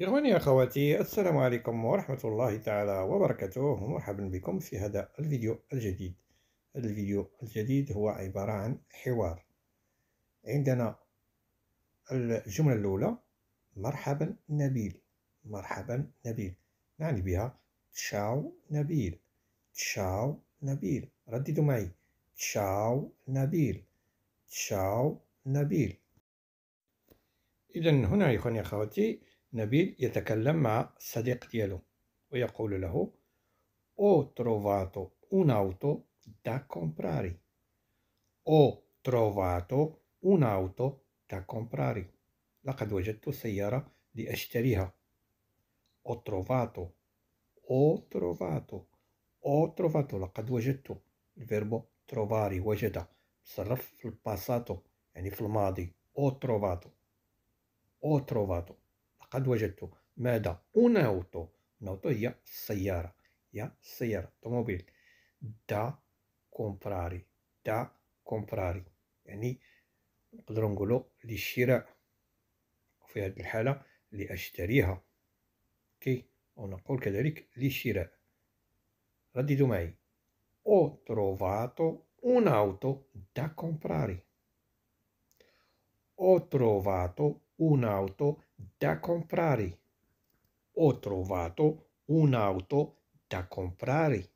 إخواني أخواتي السلام عليكم ورحمة الله تعالى وبركاته مرحبا بكم في هذا الفيديو الجديد هذا الفيديو الجديد هو عبارة عن حوار عندنا الجملة الأولى مرحبا نبيل مرحبا نبيل نعني بها تشاو نبيل تشاو نبيل رددوا معي تشاو نبيل تشاو نبيل إذا هنا يا إخواني أخواتي نبيل يتكلم مع الصديق ديالو ويقول له او تروفاتو اوتو دا كومبراري او تروفاتو اوتو دا كومبراري لقد وجدت سيارة لأشتريها او تروفاتو او تروفاتو او تروفاتو لقد وجدت الفيربو تروفاري وجد تصرف في الباساتو يعني في الماضي او تروفاتو او تروفاتو قد وجدته ماذا un auto un auto هي السيارة هي السيارة طوموبيل دا كومبراري دا كومبراري يعني نقدروا نقولوا للشراء وفي هذه الحالة لأشتريها كي ونقول كذلك للشراء رددوا معي ho trovato un'auto da comprare. Ho trovato un'auto da comprare. Ho trovato un'auto da comprare.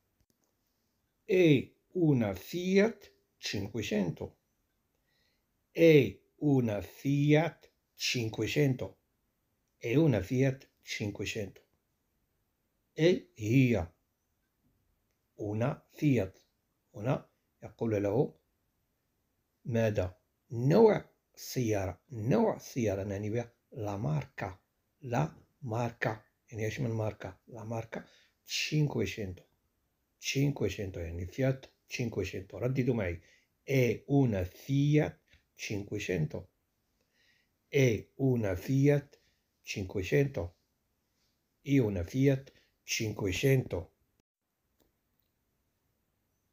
E una Fiat 500. E una Fiat 500. E una Fiat 500. E هي una Fiat. هنا يقول له ماذا؟ نوع السيارة نوع السيارة نعني بها la marca, la marca, Englishman marca, la marca 500. 500 è un Fiat 500, ora dite mai, è una Fiat 500. È una Fiat 500. Io una Fiat 500.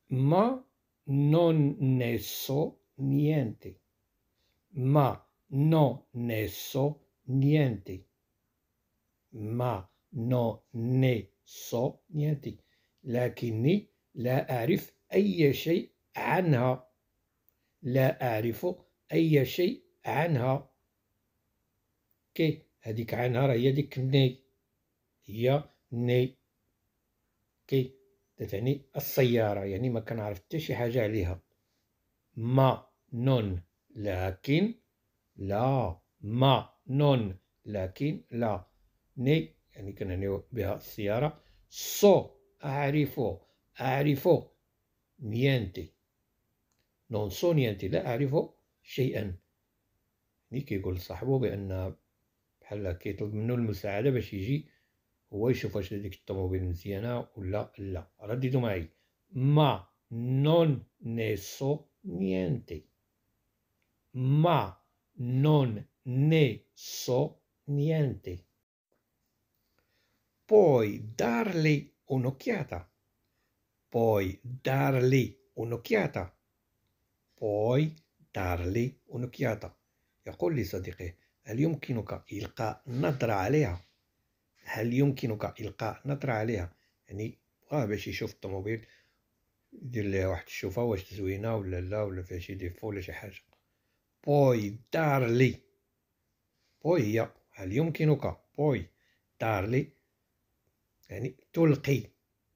Ma non ne so niente. Ma non ne so niente. niente, ma non ne so niente لكني لا أعرف أي شيء عنها لا أعرف أي شيء عنها كي هذيك عنها راهي هي ديك ني هي ني كي تتعني السيارة يعني ما كنعرف حتى شي حاجة عليها ما نون لكن لا ما نون لكن لا ني يعني كنعنيو بها السيارة سو أعرف أعرف نيانتي نون سو نيانتي لا أعرف شيئا يعني كيقول لصاحبو بأن بحال كيطلب منو المساعدة باش يجي هو يشوف واش هذيك الطوموبيل مزيانة ولا لا رددوا معي ما نون نيسو نيانتي ما نون ne so niente. Puoi dargli un'occhiata. Puoi dargli un'occhiata. Puoi dargli un'occhiata. يقول لصديقه هل يمكنك إلقاء نظرة عليها؟ هل يمكنك إلقاء نظرة عليها؟ يعني بغاه باش يشوف الطوموبيل يدير ليها واحد الشوفة واش زوينة ولا لا ولا فيها شي ديفو ولا شي حاجة بوي دارلي وهي هل يمكنك بوي دارلي يعني تلقي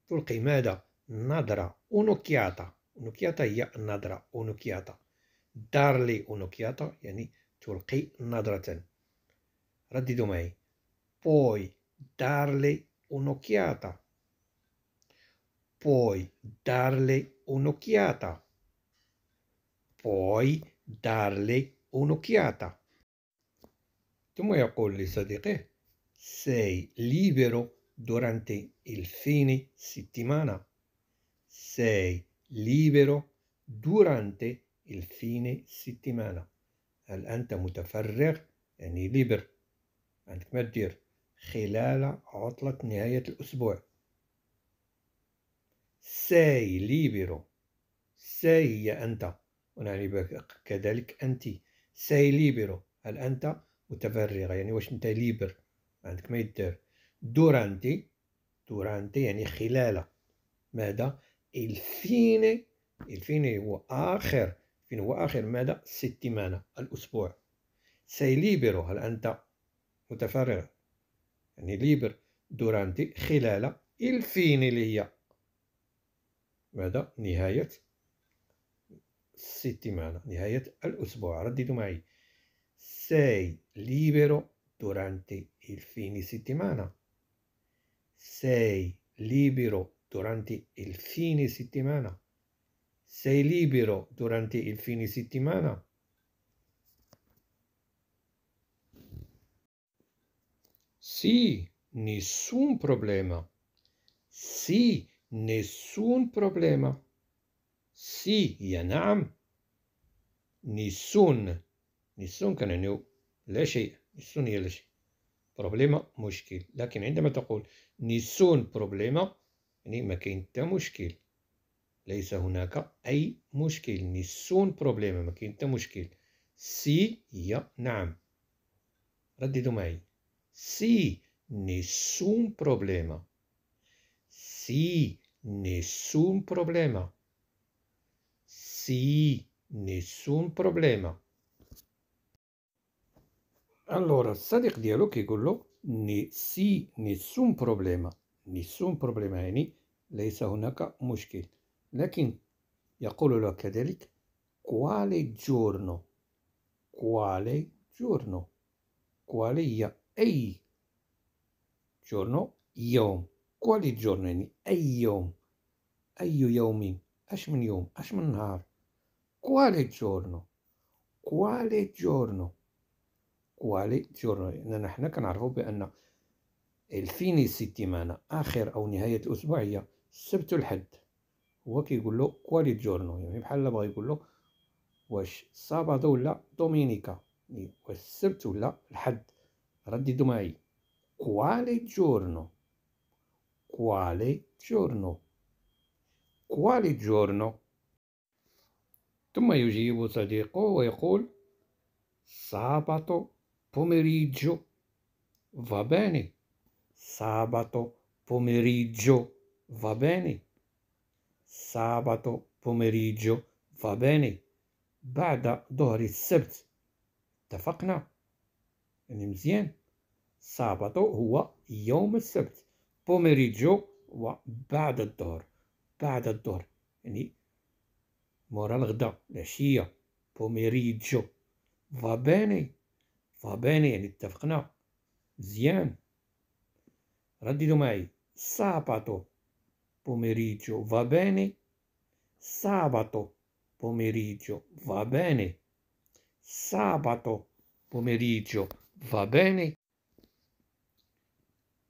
تلقي ماذا نظرة أونوكياتا أونوكياتا هي النظرة أونوكياتا دارلي أونوكياتا يعني تلقي نظرة رددوا معي بوي دارلي أونوكياتا بوي دارلي أونوكياتا بوي دارلي أونوكياتا ثم يقول لصديقه سي ليبرو durante il fine settimana sei libero durante il fine settimana هل أنت متفرغ يعني ليبر عندك ما تدير خلال عطلة نهاية الأسبوع ساي ليبرو ساي هي أنت ونعني كذلك أنت ساي ليبرو هل أنت متفرغه يعني واش انت ليبر ما عندك ما يدير دورانتي دورانتي يعني خلال ماذا الفيني الفيني هو اخر فين هو اخر ماذا السيتيمانا الاسبوع سي ليبرو هل انت متفرغ يعني ليبر دورانتي خلال الفيني اللي هي ماذا نهايه السيتيمانا نهايه الاسبوع رددوا معي Sei libero durante il fine settimana. Sei libero durante il fine settimana. Sei libero durante il fine settimana. Sì, nessun problema. Sì, nessun problema. Sì, Yanam. Nessun نيسون نيو لا شيء نيسون هي لا شيء بروبليما مشكل لكن عندما تقول نيسون بروبليما يعني ما كاين حتى مشكل ليس هناك أي مشكل نيسون بروبليما ما كاين حتى مشكل سي هي نعم رددوا معي سي نيسون بروبليما سي نيسون بروبليما سي نيسون بروبليما Allora, Sadiq diyalog يقول له sì, nessun problema, nessun problema è ni, lei sa هناك مشكل لكن يقول له كذلك quale giorno quale giorno quale هي أي giorno يوم quale giorno يعني أي يوم أي يوم أش من يوم أش من نهار quale giorno quale giorno والي جورنالي لأننا حنا كنعرفوا بان الفيني سيتيمانا اخر او نهايه الاسبوع هي السبت والحد هو كيقول له كوالي جورنو يعني بحال بغا يقول له واش سابادو ولا دومينيكا يعني واش السبت ولا الحد رددوا معي كوالي جورنو كوالي جورنو كوالي جورنو ثم يجيب صديقه ويقول سابادو pomeriggio, va bene. Sabato pomeriggio, va bene. Sabato pomeriggio, va bene. بعد ظهر السبت اتفقنا يعني مزيان سابطو هو يوم السبت بوميريجو وبعد الظهر بعد الظهر يعني مورا الغدا العشية بوميريجو فاباني فبانة يعني اتفقنا مزيان رددوا معي sabato pomeriggio va bene sabato pomeriggio va bene sabato pomeriggio va bene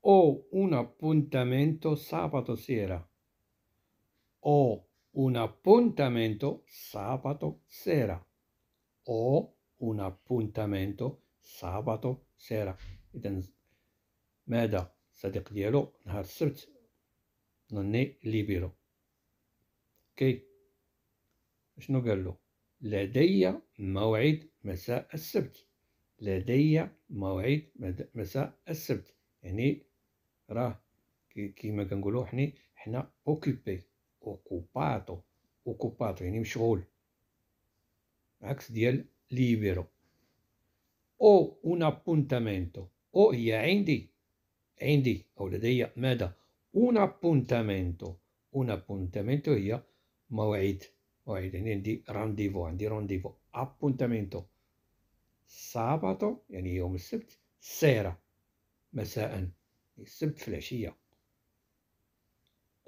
ho un appuntamento sabato sera ho un appuntamento sabato sera ho un appuntamento صاحبته سيرا اذا ماذا صديق ديالو نهار السبت نني ليبيرو كي شنو قال له لدي موعد مساء السبت لدي موعد مساء السبت يعني راه كيما كنقولوا حنا حنا اوكوبي اوكوباتو اوكوباتو يعني مشغول عكس ديال ليبيرو أو un appuntamento أو هي عندي عندي أو لدي ماذا un appuntamento un appuntamento هي موعد موعد يعني عندي رانديفو عندي رانديفو appuntamento sabato يعني يوم السبت سيرة مساء السبت في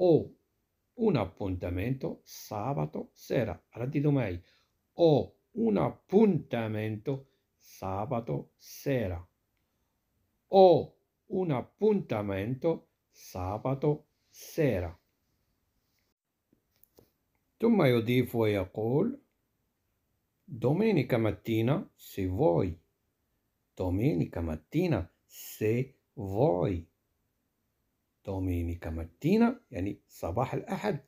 o un appuntamento sabato sera. radi domai o un appuntamento sabato sera o un appuntamento sabato سيرة ثم يضيف ويقول domenica mattina se vuoi domenica mattina se vuoi domenica mattina يعني صباح الأحد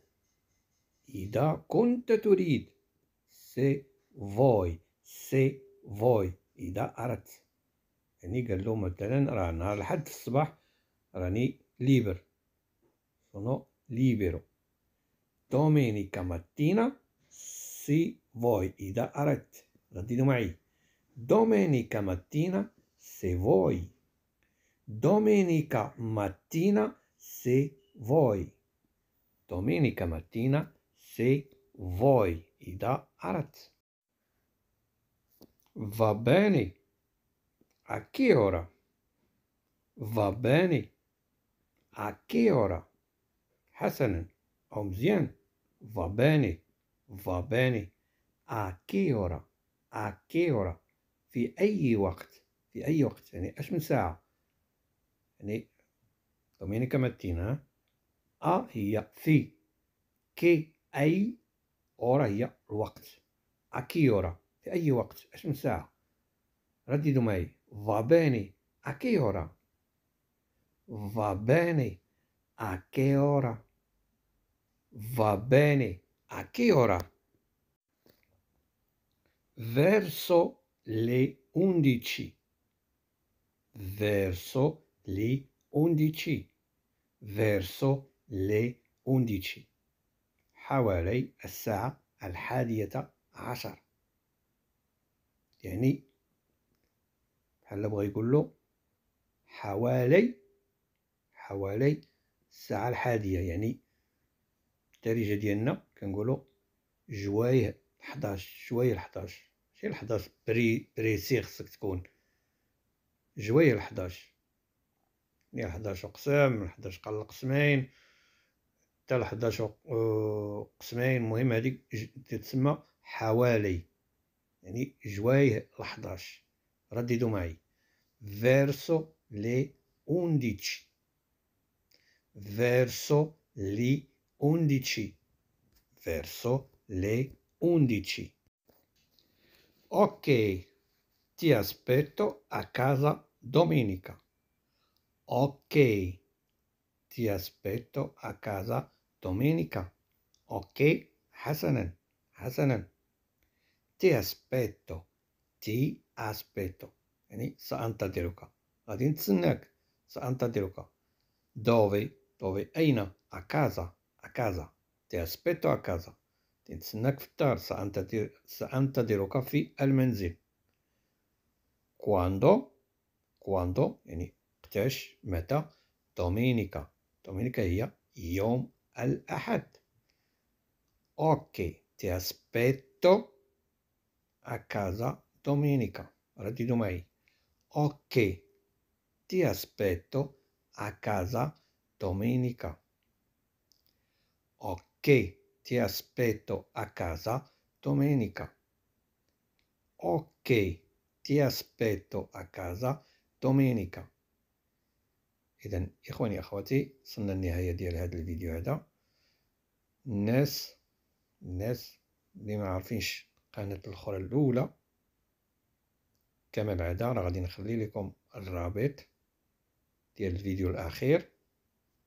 إذا كنت تريد se vuoi se vuoi إذا أردت يعني قال له مثلا راه نهار الحد الصباح راني ليبر sono libero domenica mattina se voi إذا أردت رددوا معي domenica mattina se voi domenica mattina se voi domenica mattina se voi إذا أردت Va bene. A che ora? Va bene. A che ora? حسنا أو مزيان va bene va bene a che ora a che ora في أي وقت في أي وقت يعني أش من ساعة يعني دومينيكا كمتينا أ هي في كي أي أورا هي الوقت a che ora في اي وقت اش من ساعه رددوا معي فاباني اكي اورا فاباني اكي اورا فاباني اكي اورا verso le undici verso le undici verso le حوالي الساعة الحادية عشر يعني بحال بغا يقول له حوالي حوالي الساعة الحادية يعني الدارجة ديالنا كنقولو جوايه حداش جوايه حداش ماشي حداش بري بريسي خصك تكون جوايه حداش يعني حداش قسم حداش قال قسمين حتى حداش آه، قسمين المهم هاديك تسمى حوالي يعني جوايه ل 11 رددوا معي verso le 11 verso le 11 verso le 11 ok ti aspetto a casa domenica ok ti aspetto a casa domenica ok حسنا حسنا ti aspetto, ti aspetto. Quindi sa anta di saantaderuka. Dove? Dove? eina, a casa, a casa. Ti aspetto a casa. sa anta di في fi سأنتظرك في Quando, كواندو كواندو يعني meta, متى دومينيكا دومينيكا هي يوم الأحد Ok, ti aspetto a casa domenica, radito mei. Ok, ti aspetto a casa domenica. Ok, ti aspetto a casa domenica. Ok, ti aspetto a casa domenica. إذا إخواني أخواتي وصلنا للنهاية ديال هذا الفيديو هذا الناس الناس اللي ما عارفينش القناة الأخرى الأولى كما بعدا راه غادي نخلي لكم الرابط ديال الفيديو الأخير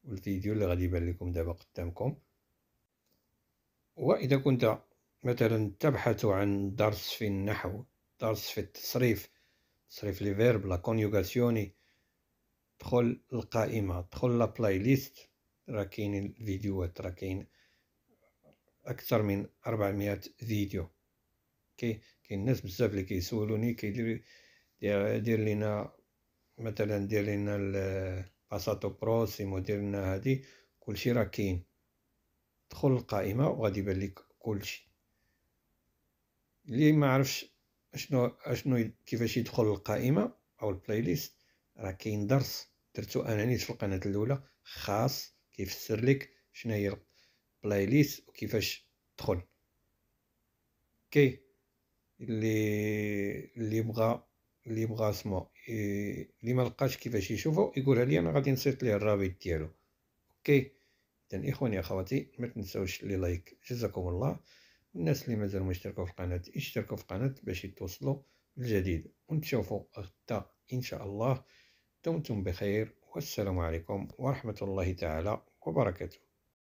والفيديو اللي غادي يبان لكم دابا قدامكم وإذا كنت مثلا تبحث عن درس في النحو درس في التصريف تصريف لي فيرب لا كونيوغاسيوني دخل القائمة دخل لا بلاي ليست راه كاينين الفيديوهات راه كاين أكثر من 400 فيديو كاين الناس بزاف اللي كيسولوني كيدير دير لينا مثلا دير لينا الباساتو بروسيمو دير لينا هادي كلشي راه كاين دخل القائمه وغادي يبان لك كلشي اللي ما عرفش اشنو اشنو كيفاش يدخل القائمه او البلاي ليست راه كاين درس درتو انا نيت في القناه الاولى خاص كيفسر لك شنو هي البلاي ليست وكيفاش تدخل كي اللي اللي يبغى اللي يبغى سمو إيه، اللي ما لقاش كيفاش يشوفه يقولها لي انا غادي نصيفط ليه الرابط ديالو اوكي اذا اخواني اخواتي ما تنساوش لي لايك جزاكم الله الناس اللي مازال ما اشتركوا في القناه اشتركوا في القناه باش يتوصلوا بالجديد ونتشوفوا غدا ان شاء الله دمتم بخير والسلام عليكم ورحمه الله تعالى وبركاته